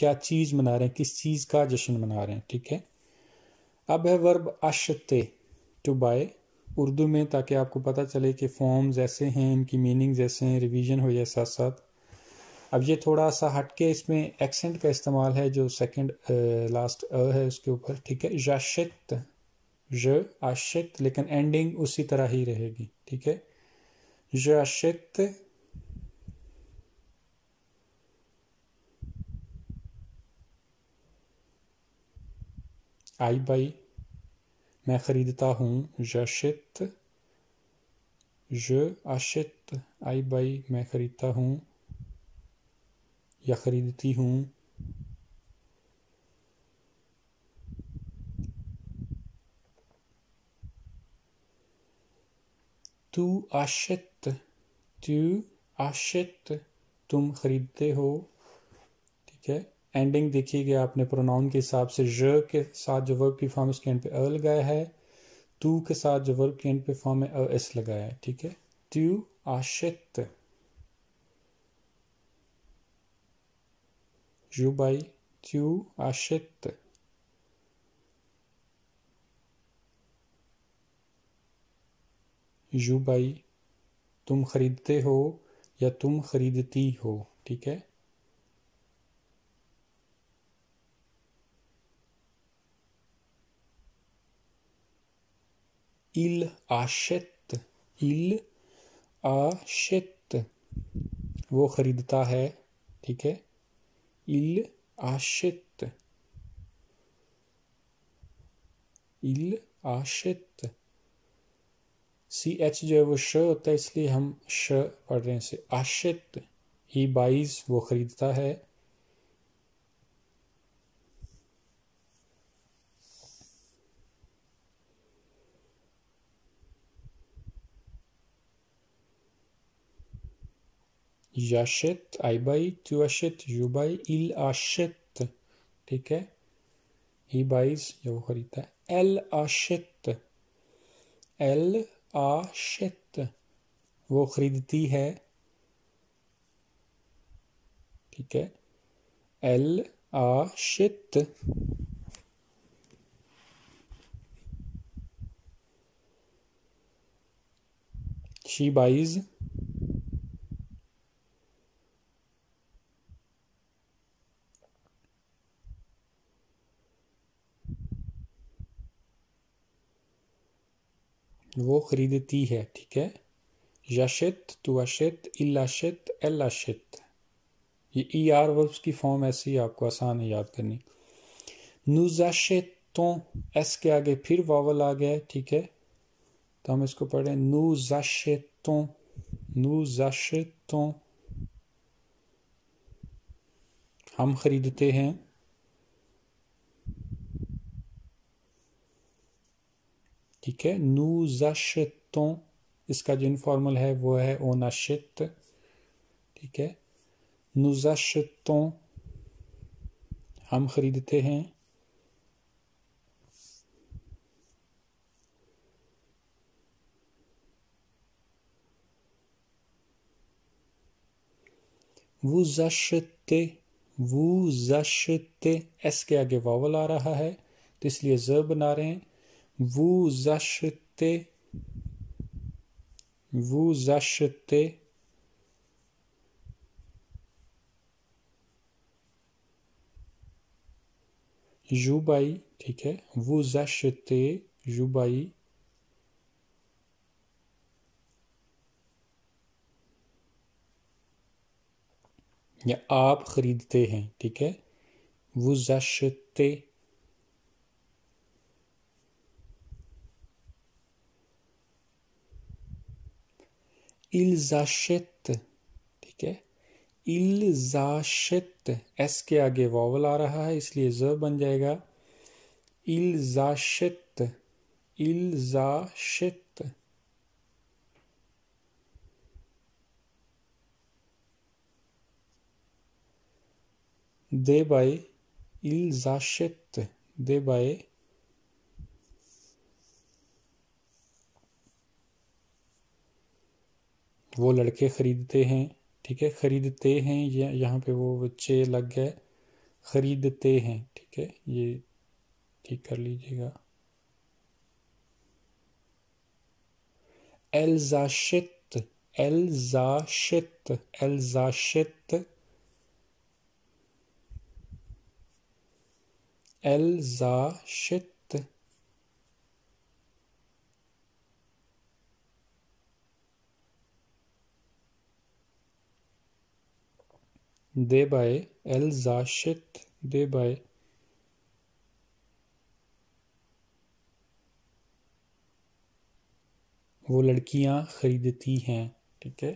क्या चीज़ मना रहे हैं किस चीज़ का जश्न मना रहे हैं ठीक है अब है वर्ब अशते टू बाय उर्दू में ताकि आपको पता चले कि फॉर्म्स ऐसे हैं इनकी मीनिंग्स ऐसे हैं रिवीजन हो जाए साथ साथ अब ये थोड़ा सा हटके इसमें एक्सेंट का इस्तेमाल है जो सेकंड लास्ट अ है उसके ऊपर ठीक है जाशित ज आशित लेकिन एंडिंग उसी तरह ही रहेगी ठीक है जाशित aïe bai, mercredi de tahun, j'achète, je achète, aïe bai, mercredi de tahun, yachredi tihun, tu achètes. tu achètes. achète, tum chrite ho, t'y एंडिंग देखिएगा आपने प्रोनाउन के हिसाब से ज के साथ जो वर्ब की फॉर्म उसके एंड पे अ लगाया है तू के साथ जो वर्ब के एंड पे फॉर्म है अ एस लगाया है ठीक है त्यू आशित जुबाई त्यू आशित जुबाई तुम खरीदते हो या तुम खरीदती हो ठीक है Il achète. Il achète. वो खरीदता है ठीक है Il achète. Il achète. C H जो है वो श होता है इसलिए हम श पढ़ रहे हैं से आशित ही बाइज वो खरीदता है J'achète, I buy, tu achètes, you buy, il achète. ठीक है ही बाइज जो खरीदता है एल आशित एल आशित वो खरीदती है ठीक है एल आशित शी बाइज वो ख़रीदती है ठीक है याशित तुआशित इलाशित एलाशित ये ई आर वर्ब्स की फॉर्म ऐसी आपको आसान है याद करनी नुजाशित तो एस के आगे फिर वावल आ गया है ठीक है तो हम इसको पढ़ें नुजाशितों नुजाशितों हम ख़रीदते हैं ठीक है नूजशतों इसका जो इनफॉर्मल है वो है ओनाशित ठीक है नुजशतों हम खरीदते हैं वो जशते वो जशते एस के आगे वावल आ रहा है तो इसलिए ज बना रहे हैं Vous achetez. Vous achetez. vous okay, vous achetez jubaï. Hein, vous achetez achètent ठीक है achètent एस के आगे वॉवल आ रहा है इसलिए ज बन जाएगा ils achètent दे बाय इल्जाशत दे बाय वो लड़के ख़रीदते हैं ठीक है ख़रीदते हैं ये यहाँ पे वो बच्चे लग गए ख़रीदते हैं ठीक है ये ठीक कर लीजिएगा एल्जाशित एल्जाशित एल्जाशित एल्जाशित एल जाशित दे बाय वो लड़कियां ख़रीदती हैं ठीक है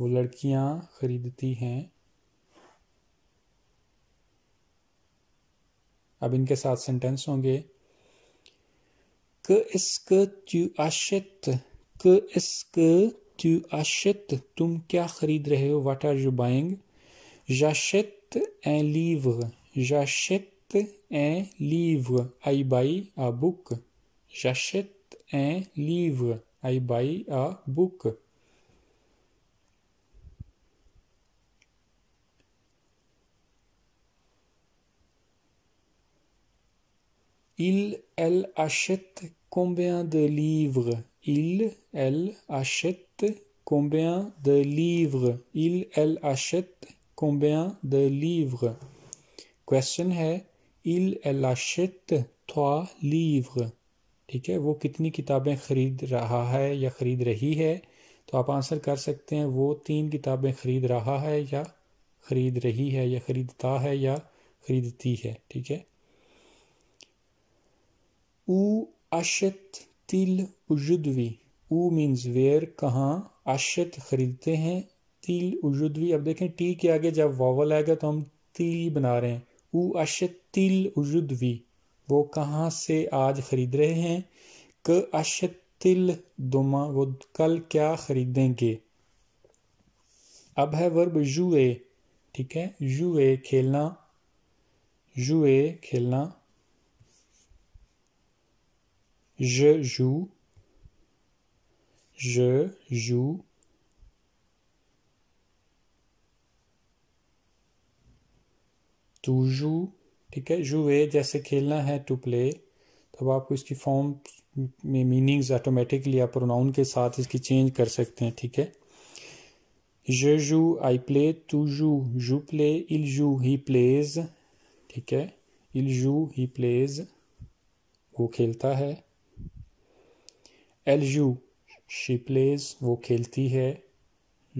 वो लड़कियां ख़रीदती हैं अब इनके साथ सेंटेंस होंगे क इसक त्यू आशित क इसक त्यू आशित तुम क्या ख़रीद रहे हो what are you buying J'achète un livre. J'achète un livre. I buy a book. J'achète un livre. I buy a book. Il, elle achète combien de livres Il, elle achète combien de livres Il, elle achète combien de livres Question है il achète trois livres ठीक है वो कितनी किताबें खरीद रहा है या खरीद रही है तो आप आंसर कर सकते हैं वो तीन किताबें खरीद रहा है या खरीद रही है या खरीदता है या खरीदती है ठीक है ऊ अशत तिल उजुदवी ऊ मीन्स वेयर कहाँ अशत खरीदते हैं तिल उजुद्वी अब देखें टी के आगे जब वावल आएगा तो हम तिल बना रहे हैं ऊ अश तिल उजुद्वी वो कहाँ से आज ख़रीद रहे हैं क अश तिल दुमा वो कल क्या ख़रीदेंगे अब है वर्ब जुए ठीक है जुए खेलना जुए खेलना ज यू ज joue, टू जू ठीक है जू वे जैसे खेलना है टू प्ले तब आपको इसकी फॉर्म में मीनिंग्स ऑटोमेटिकली आप प्रोनाउन के साथ इसकी चेंज कर सकते हैं ठीक है जे जू आई प्ले टू जू जू प्ले इल जू ही प्लेज ठीक है इल जू ही प्लेज वो खेलता है एल जू शी प्लेज वो खेलती है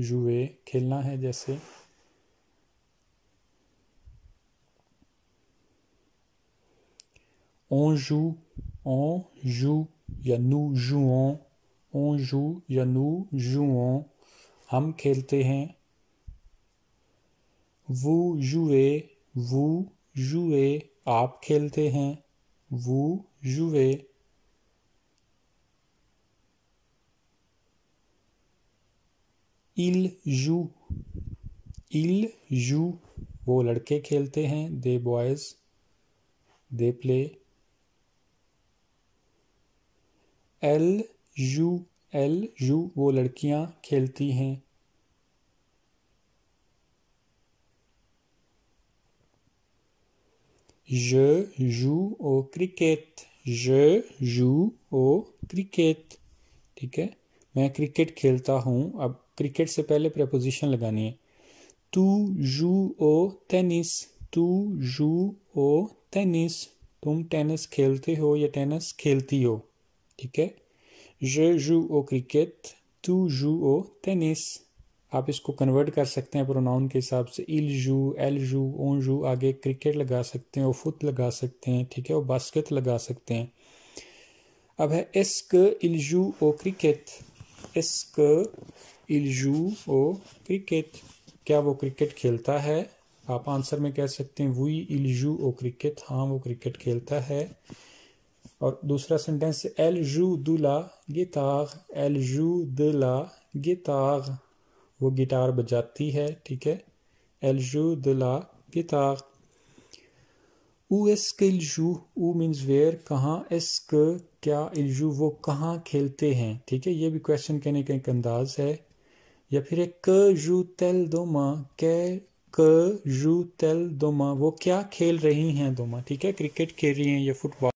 जुए खेलना है जैसे On joue, on joue, या nous jouons, on joue, या nous jouons, हम khelte hain. vous jouez, vous jouez, aap khelte hain, vous jouez. Il joue, il joue, वो लड़के खेलते हैं दे बॉयज़ दे प्ले एल यू एल यू वो लड़कियां खेलती हैं जे joue ओ क्रिकेट जे joue ओ क्रिकेट ठीक है मैं क्रिकेट खेलता हूँ अब क्रिकेट से पहले प्रपोजिशन लगानी है तू जू ओ टेनिस तू जू ओ टेनिस तुम टेनिस खेलते हो या टेनिस खेलती हो ठीक है जे जू ओ क्रिकेट तू जू ओ टेनिस आप इसको कन्वर्ट कर सकते हैं प्रोनाउन के हिसाब से इल जू एल जू ओन जू आगे क्रिकेट लगा सकते हैं और लगा सकते हैं ठीक है वो बास्केट लगा सकते हैं अब है एस्क इल जू ओ क्रिकेट एस्क इल जू ओ क्रिकेट क्या वो क्रिकेट खेलता है आप आंसर में कह सकते हैं वुई इल जू ओ क्रिकेट हाँ वो क्रिकेट खेलता है और दूसरा सेंटेंस एल जू दुला गिताग एल जू दिला गिताग वो गिटार बजाती है ठीक है एल जू दिला गिताग ऊ एस के इलजू ऊ मीन्स वेयर कहाँ एस क क्या इलजू वो कहाँ खेलते हैं ठीक है ये भी क्वेश्चन कहने का एक अंदाज है या फिर एक क जू तेल दोमा के क जू तेल दोमा वो क्या खेल रही हैं दोमा ठीक है क्रिकेट खेल रही हैं या फुटबॉल